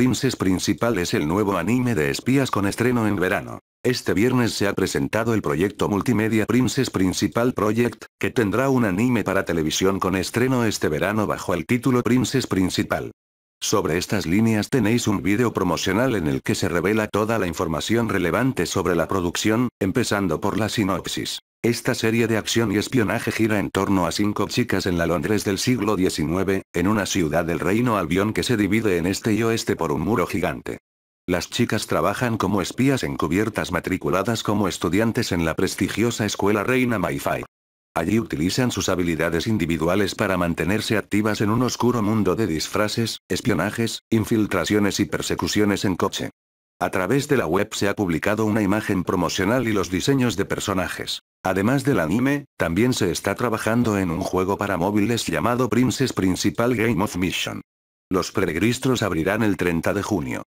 Princess Principal es el nuevo anime de espías con estreno en verano. Este viernes se ha presentado el proyecto multimedia Princess Principal Project, que tendrá un anime para televisión con estreno este verano bajo el título Princess Principal. Sobre estas líneas tenéis un vídeo promocional en el que se revela toda la información relevante sobre la producción, empezando por la sinopsis. Esta serie de acción y espionaje gira en torno a cinco chicas en la Londres del siglo XIX, en una ciudad del Reino albion que se divide en este y oeste por un muro gigante. Las chicas trabajan como espías encubiertas matriculadas como estudiantes en la prestigiosa escuela Reina Mayfair. Allí utilizan sus habilidades individuales para mantenerse activas en un oscuro mundo de disfraces, espionajes, infiltraciones y persecuciones en coche. A través de la web se ha publicado una imagen promocional y los diseños de personajes. Además del anime, también se está trabajando en un juego para móviles llamado Princess Principal Game of Mission. Los preregistros abrirán el 30 de junio.